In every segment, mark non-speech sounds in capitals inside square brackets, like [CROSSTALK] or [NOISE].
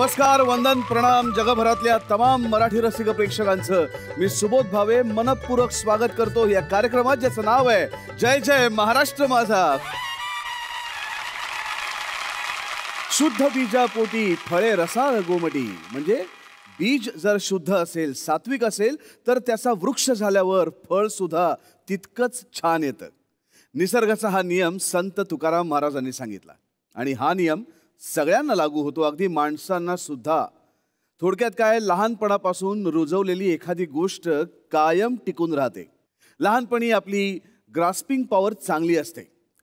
नमस्कार वंदन प्रणाम जगभरातल्या तमाम मराठी रसिक प्रेक्षकांचं मी सुबोध भावे मनपूरक स्वागत करतो या कार्यक्रमात ज्याचं नाव आहे जय जय महाराष्ट्र माझा शुद्ध बीजापोटी फळे रसाळ गोमटी म्हणजे बीज जर शुद्ध असेल सात्विक असेल तर त्याचा वृक्ष झाल्यावर फळ सुद्धा तितकंच छान येतं निसर्गाचा हा नियम संत तुकाराम महाराजांनी सांगितला आणि हा नियम सगळ्यांना लागू होतो अगदी माणसांना सुद्धा थोडक्यात काय लहानपणापासून रुजवलेली एखादी गोष्ट कायम टिकून राहते लहानपणी आपली ग्रास्पिंग पॉवर चांगली असते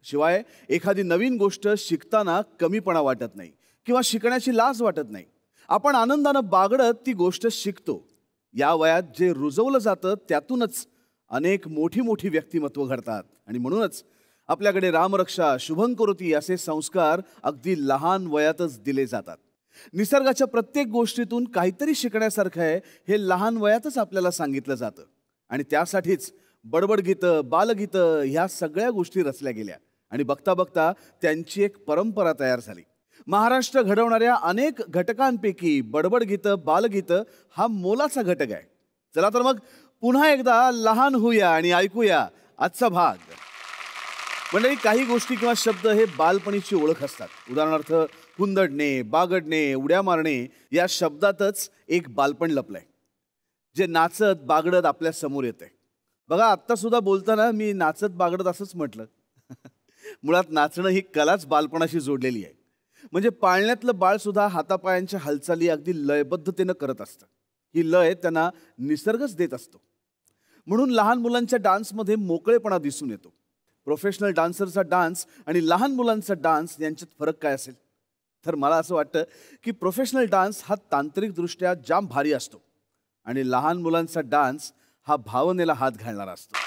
शिवाय एखादी नवीन गोष्ट शिकताना कमीपणा वाटत नाही किंवा शिकण्याची लाज वाटत नाही आपण आनंदानं बागडत ती गोष्ट शिकतो या वयात जे रुजवलं जातं त्यातूनच अनेक मोठी मोठी व्यक्तिमत्व घडतात आणि म्हणूनच आपल्याकडे रामरक्षा शुभंकृती असे संस्कार अगदी लहान वयातच दिले जातात निसर्गाच्या प्रत्येक गोष्टीतून काहीतरी शिकण्यासारखं आहे हे लहान वयातच आपल्याला सांगितलं जातं आणि त्यासाठीच बडबड गीतं बालगीतं ह्या सगळ्या गोष्टी रचल्या गेल्या आणि बघता बघता त्यांची एक परंपरा तयार झाली महाराष्ट्र घडवणाऱ्या अनेक घटकांपैकी बडबड गीतं बालगीतं हा मोलाचा घटक आहे चला तर मग पुन्हा एकदा लहान होऊया आणि ऐकूया आजचा भाग मंडळी काही गोष्टी किंवा शब्द हे बालपणीची ओळख असतात उदाहरणार्थ कुंदडणे बागडणे उड्या मारणे या शब्दातच एक बालपण लपलंय जे नाचत बागडत आपल्या समोर आहे बघा आत्तासुद्धा बोलताना मी नाचत बागडत असंच म्हटलं [LAUGHS] मुळात नाचणं ही कलाच बालपणाशी जोडलेली आहे म्हणजे पाळण्यातलं बाळसुद्धा हातापायांच्या हालचाली अगदी लयबद्धतेनं करत असतं ही लय त्यांना निसर्गच देत असतो म्हणून लहान मुलांच्या डान्समध्ये मोकळेपणा दिसून येतो प्रोफेशनल डान्सरचा डान्स आणि लहान मुलांचा डान्स यांच्यात फरक काय असेल तर मला असं वाटतं की प्रोफेशनल डान्स हा तांत्रिकदृष्ट्या जाम भारी असतो आणि लहान मुलांचा डान्स हा भावनेला हात घालणारा असतो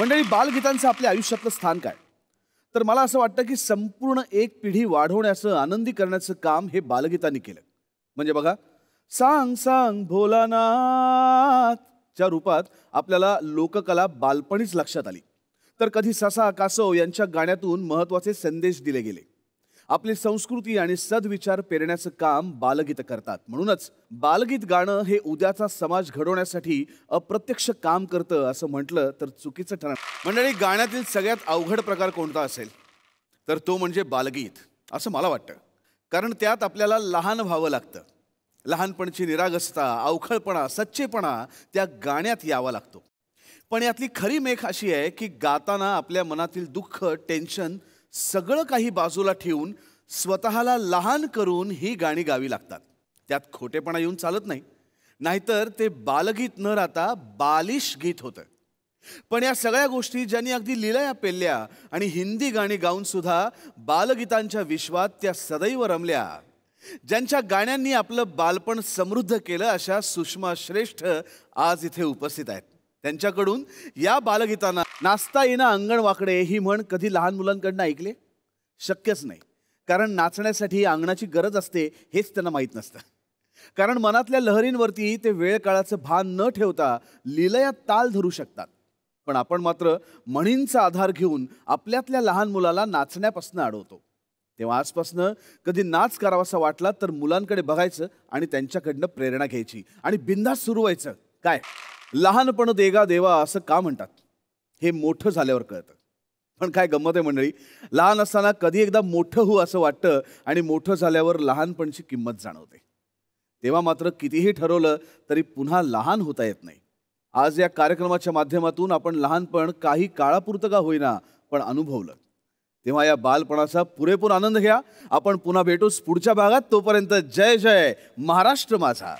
मंडळी बालगीतांचं आपल्या आयुष्यातलं स्थान काय तर मला असं वाटतं की संपूर्ण एक पिढी वाढवण्याचं आनंदी करण्याचं काम हे बालगीतांनी केलं म्हणजे बघा सांग सांग भोलाना रूपात आपल्याला लोककला बालपणीच लक्षात आली तर कधी ससा कासव यांच्या गाण्यातून महत्त्वाचे संदेश दिले गेले आपली संस्कृती आणि सद्विचार पेरण्याचं काम बालगीत करतात म्हणूनच बालगीत गाणं हे उद्याचा समाज घडवण्यासाठी अप्रत्यक्ष काम करतं असं म्हटलं तर चुकीचं ठरणार मंडळी गाण्यातील सगळ्यात अवघड प्रकार कोणता असेल तर तो म्हणजे बालगीत असं मला वाटतं कारण त्यात आपल्याला लहान व्हावं लागतं लहानपणची निरागसता अवखळपणा सच्चेपणा त्या गाण्यात यावा लागतो पण यातली खरी मेख अशी आहे की गाताना आपल्या मनातील दुःख टेन्शन सगळं काही बाजूला ठेवून स्वतःला लहान करून ही गाणी गावी लागतात त्यात खोटेपणा येऊन चालत नाही नाहीतर ते बालगीत न राहता बालिश गीत होतं पण या सगळ्या गोष्टी ज्यांनी अगदी लिलया पेलल्या आणि हिंदी गाणी गाऊन सुद्धा बालगीतांच्या विश्वात त्या सदैव रमल्या ज्यांच्या गाण्यांनी आपलं बालपण समृद्ध केलं अशा सुषमा श्रेष्ठ आज इथे उपस्थित आहेत त्यांच्याकडून या बालगीतांना नाचता येणं अंगण वाकडे ही म्हण कधी लहान मुलांकडनं ऐकले शक्यच नाही कारण नाचण्यासाठी अंगणाची गरज असते हेच त्यांना माहीत नसतं कारण मनातल्या लहरींवरती ते वेळ काळाचं भान न ठेवता लिलया ताल धरू शकतात पण आपण मात्र म्हणींचा आधार घेऊन आपल्यातल्या लहान मुलाला नाचण्यापासून अडवतो तेव्हा आजपासनं कधी नाच करावासा वाटला तर मुलांकडे बघायचं आणि त्यांच्याकडनं प्रेरणा घ्यायची आणि बिंदास सुरू व्हायचं काय लहानपण देगा देवा असं का म्हणतात हे मोठं झाल्यावर कळतं पण काय गंमत आहे मंडळी लहान असताना कधी एकदा मोठं हो असं वाटतं आणि मोठं झाल्यावर लहानपणची किंमत जाणवते तेव्हा मात्र कितीही ठरवलं तरी पुन्हा लहान होता येत नाही आज या कार्यक्रमाच्या माध्यमातून आपण लहानपण काही काळापुरतं का होईना पण अनुभवलं तेव्हा या बालपणाचा पुरेपूर आनंद घ्या आपण पुन्हा भेटूस पुढच्या भागात तोपर्यंत जय जय महाराष्ट्र माझा